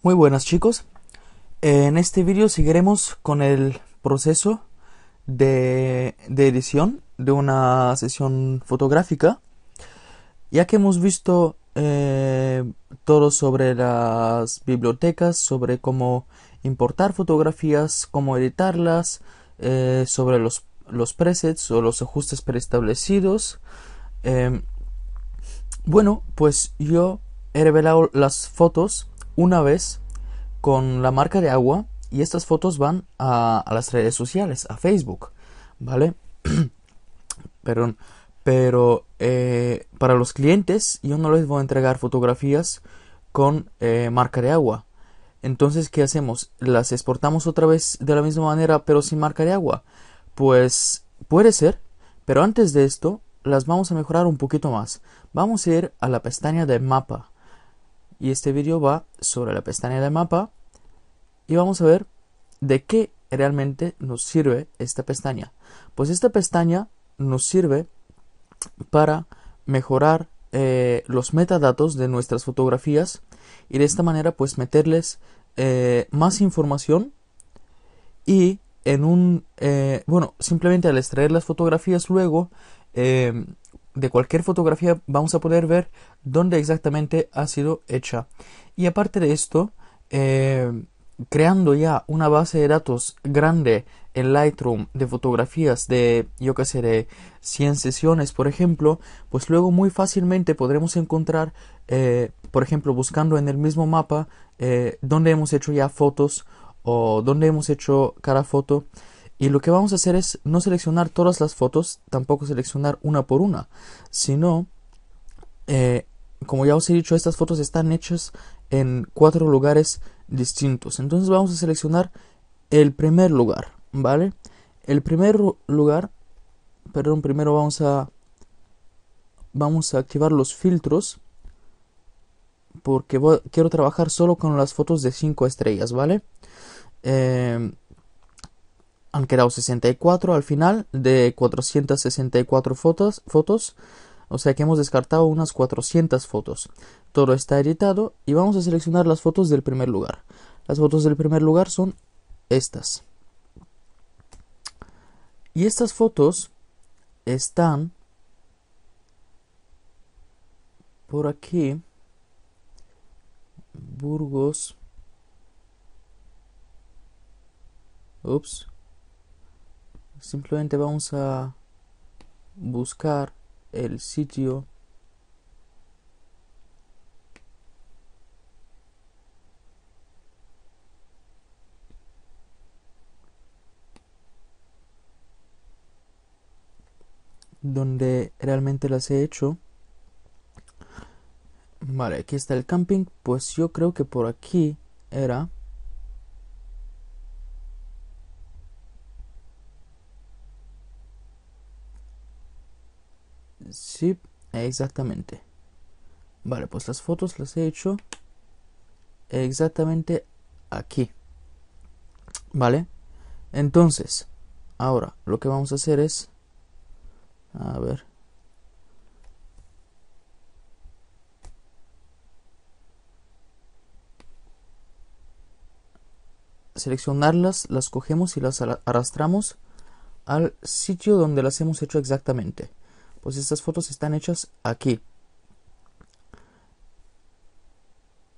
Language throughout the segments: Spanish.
Muy buenas chicos, en este vídeo seguiremos con el proceso de, edición de una sesión fotográfica ya que hemos visto eh, todo sobre las bibliotecas, sobre cómo importar fotografías, cómo editarlas, eh, sobre los, presets o los ajustes preestablecidos. Em, bueno, pues yo he revelado las fotos una vez con la marca de agua y estas fotos van a, las redes sociales, a Facebook, ¿vale? Perdón, pero eh, para los clientes yo no les voy a entregar fotografías con eh, marca de agua. Entonces, ¿qué hacemos? ¿Las exportamos otra vez de la misma manera pero sin marca de agua? Pues puede ser, pero antes de esto las vamos a mejorar un poquito más. Vamos a ir a la pestaña de mapa y este vídeo va sobre la pestaña de mapa y vamos a ver de qué realmente nos sirve esta pestaña. Pues esta pestaña nos sirve para mejorar eh, los metadatos de nuestras fotografías y de esta manera pues meterles eh, más información y en un eh, bueno simplemente al extraer las fotografías luego de cualquier fotografía vamos a poder ver dónde exactamente ha sido hecha. Y aparte de esto, eh, creando ya una base de datos grande en Lightroom de fotografías de, yo qué sé, de 100 sesiones, por ejemplo, pues luego muy fácilmente podremos encontrar, eh, por ejemplo, buscando en el mismo mapa eh, dónde hemos hecho ya fotos o dónde hemos hecho cada foto. Y lo que vamos a hacer es no seleccionar todas las fotos, tampoco seleccionar una por una, sino, eh, como ya os he dicho, estas fotos están hechas en cuatro lugares distintos. Entonces vamos a seleccionar el primer lugar, ¿vale? El primer lugar, perdón, primero vamos a vamos a activar los filtros porque quiero trabajar solo con las fotos de cinco estrellas, ¿vale? Eh, han quedado 64 al final de 464 fotos, fotos, o sea que hemos descartado unas 400 fotos. Todo está editado y vamos a seleccionar las fotos del primer lugar. Las fotos del primer lugar son estas. Y estas fotos están por aquí. Burgos. Oops simplemente vamos a buscar el sitio donde realmente las he hecho vale aquí está el camping pues yo creo que por aquí era Sí, exactamente. Vale, pues las fotos las he hecho exactamente aquí. ¿Vale? Entonces, ahora lo que vamos a hacer es... A ver. Seleccionarlas, las cogemos y las arrastramos al sitio donde las hemos hecho exactamente pues estas fotos están hechas aquí.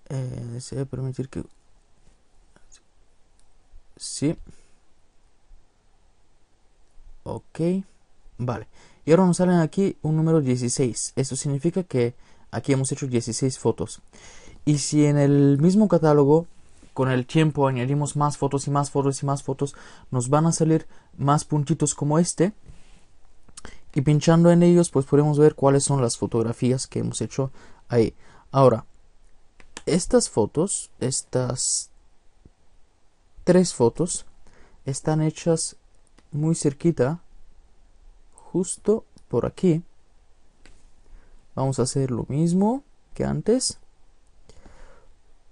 Eh, a permitir que... Sí. Ok. Vale. Y ahora nos salen aquí un número 16. Esto significa que aquí hemos hecho 16 fotos. Y si en el mismo catálogo, con el tiempo, añadimos más fotos y más fotos y más fotos, nos van a salir más puntitos como este y pinchando en ellos pues podemos ver cuáles son las fotografías que hemos hecho ahí ahora estas fotos estas tres fotos están hechas muy cerquita justo por aquí vamos a hacer lo mismo que antes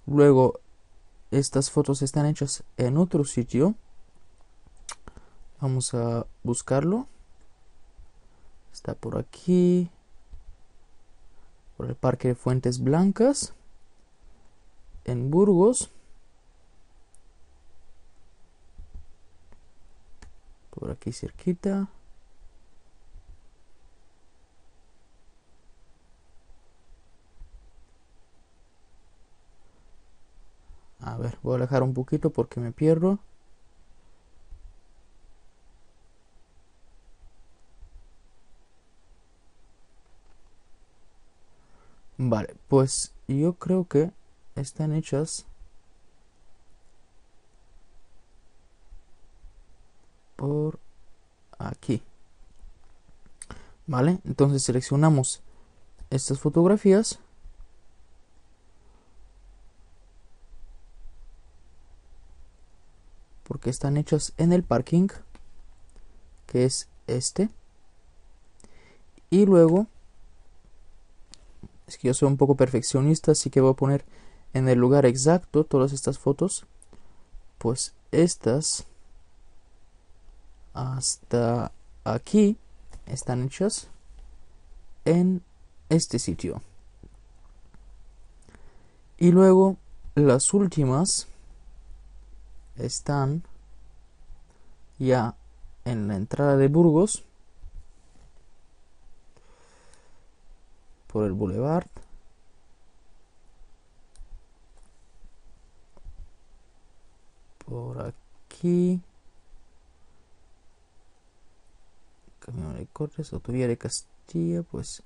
luego estas fotos están hechas en otro sitio vamos a buscarlo Está por aquí. Por el Parque de Fuentes Blancas. En Burgos. Por aquí cerquita. A ver, voy a alejar un poquito porque me pierdo. Pues yo creo que están hechas por aquí. ¿Vale? Entonces seleccionamos estas fotografías. Porque están hechas en el parking, que es este. Y luego es que yo soy un poco perfeccionista, así que voy a poner en el lugar exacto todas estas fotos. Pues estas hasta aquí están hechas en este sitio. Y luego las últimas están ya en la entrada de Burgos por el boulevard por aquí camión de cortes tuviera de Castilla pues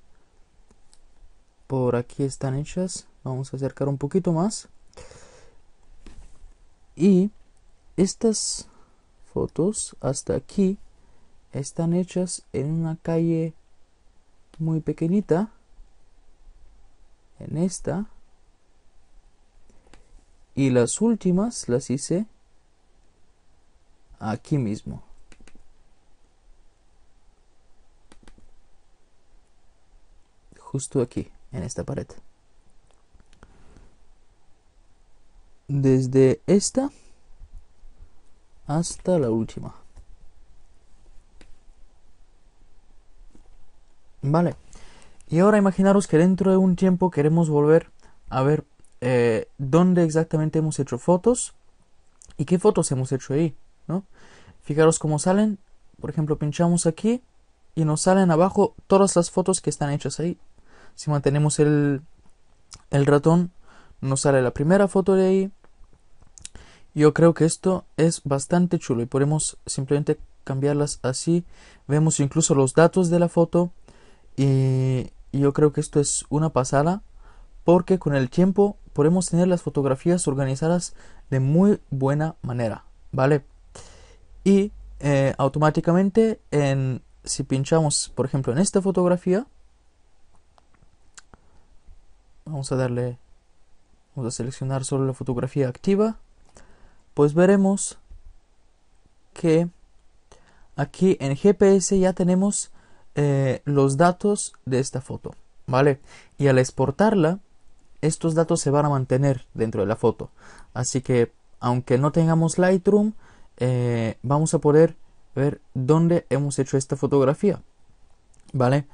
por aquí están hechas vamos a acercar un poquito más y estas fotos hasta aquí están hechas en una calle muy pequeñita en esta y las últimas las hice aquí mismo justo aquí en esta pared desde esta hasta la última vale y ahora imaginaros que dentro de un tiempo queremos volver a ver eh, dónde exactamente hemos hecho fotos y qué fotos hemos hecho ahí, ¿no? Fijaros cómo salen, por ejemplo, pinchamos aquí y nos salen abajo todas las fotos que están hechas ahí. Si mantenemos el, el ratón, nos sale la primera foto de ahí. Yo creo que esto es bastante chulo y podemos simplemente cambiarlas así. Vemos incluso los datos de la foto y y yo creo que esto es una pasada porque con el tiempo podemos tener las fotografías organizadas de muy buena manera, ¿vale? Y eh, automáticamente en, si pinchamos, por ejemplo, en esta fotografía, vamos a darle, vamos a seleccionar solo la fotografía activa, pues veremos que aquí en GPS ya tenemos eh, los datos de esta foto, ¿vale? Y al exportarla, estos datos se van a mantener dentro de la foto. Así que, aunque no tengamos Lightroom, eh, vamos a poder ver dónde hemos hecho esta fotografía, ¿vale?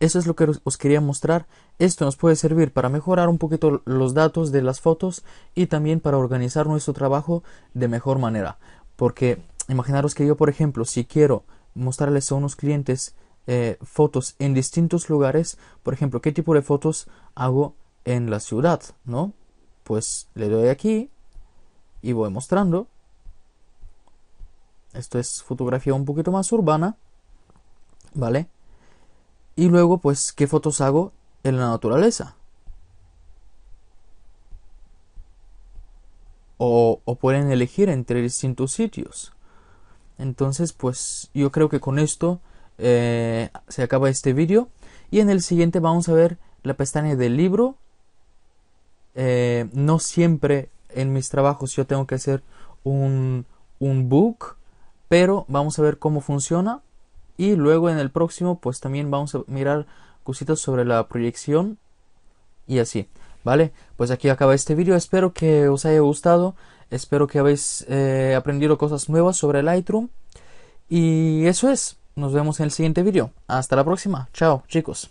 Eso es lo que os quería mostrar. Esto nos puede servir para mejorar un poquito los datos de las fotos y también para organizar nuestro trabajo de mejor manera. Porque imaginaros que yo, por ejemplo, si quiero mostrarles a unos clientes eh, fotos en distintos lugares, por ejemplo, qué tipo de fotos hago en la ciudad, ¿no? Pues le doy aquí y voy mostrando. Esto es fotografía un poquito más urbana, ¿vale? Y luego, pues, qué fotos hago en la naturaleza. o, pueden elegir entre distintos sitios. Entonces, pues yo creo que con esto eh, se acaba este vídeo y en el siguiente vamos a ver la pestaña del libro. Eh, no siempre en mis trabajos yo tengo que hacer un, un book, pero vamos a ver cómo funciona y luego en el próximo pues también vamos a mirar cositas sobre la proyección y así. Vale, pues aquí acaba este vídeo. Espero que os haya gustado. Espero que habéis eh, aprendido cosas nuevas sobre Lightroom. Y eso es. Nos vemos en el siguiente vídeo. Hasta la próxima. Chao, chicos.